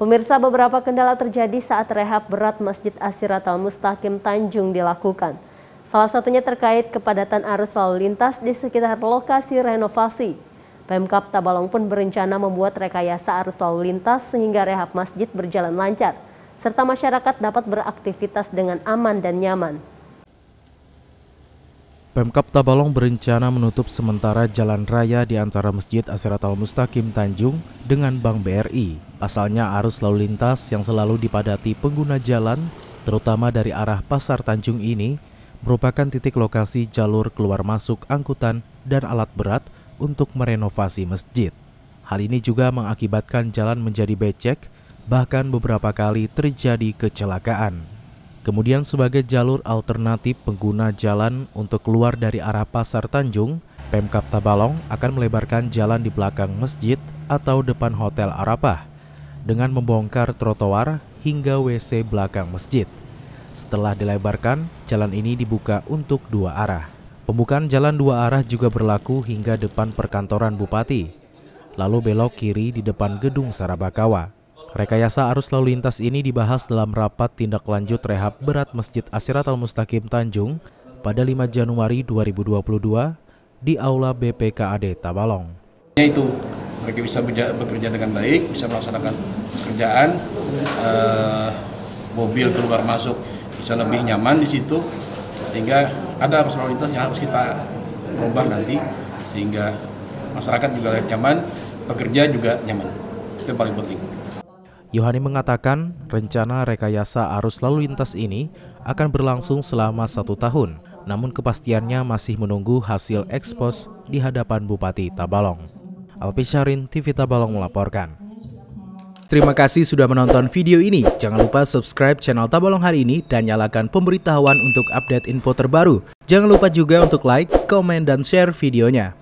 Pemirsa beberapa kendala terjadi saat rehab berat Masjid Asirat Al-Mustaqim Tanjung dilakukan. Salah satunya terkait kepadatan arus lalu lintas di sekitar lokasi renovasi. Pemkap Tabalong pun berencana membuat rekayasa arus lalu lintas sehingga rehab masjid berjalan lancar, serta masyarakat dapat beraktivitas dengan aman dan nyaman. Pemkap Tabalong berencana menutup sementara jalan raya di antara Masjid Asiratul Mustaqim Tanjung dengan Bank BRI. Asalnya arus lalu lintas yang selalu dipadati pengguna jalan, terutama dari arah Pasar Tanjung ini, merupakan titik lokasi jalur keluar masuk angkutan dan alat berat untuk merenovasi masjid. Hal ini juga mengakibatkan jalan menjadi becek, bahkan beberapa kali terjadi kecelakaan kemudian sebagai jalur alternatif pengguna jalan untuk keluar dari arah Pasar Tanjung, Pemkap Tabalong akan melebarkan jalan di belakang masjid atau depan Hotel Arapah dengan membongkar trotoar hingga WC belakang masjid. Setelah dilebarkan, jalan ini dibuka untuk dua arah. Pembukaan jalan dua arah juga berlaku hingga depan perkantoran Bupati, lalu belok kiri di depan Gedung Sarabakawa. Rekayasa arus lalu lintas ini dibahas dalam rapat tindak lanjut rehab berat Masjid Asirat Al Mustaqim Tanjung pada 5 Januari 2022 di Aula BPKAD Tabalong. Yaitu mereka bisa bekerja dengan baik, bisa melaksanakan pekerjaan, eh, mobil keluar masuk bisa lebih nyaman di situ, sehingga ada arus lalu lintas yang harus kita ubah nanti, sehingga masyarakat juga nyaman, pekerja juga nyaman. Itu yang paling penting. Yohani mengatakan rencana rekayasa arus lalu lintas ini akan berlangsung selama satu tahun, namun kepastiannya masih menunggu hasil ekspos di hadapan Bupati Tabalong. Alpi Syarin, TV Tabalong melaporkan. Terima kasih sudah menonton video ini. Jangan lupa subscribe channel Tabalong hari ini dan nyalakan pemberitahuan untuk update info terbaru. Jangan lupa juga untuk like, komen, dan share videonya.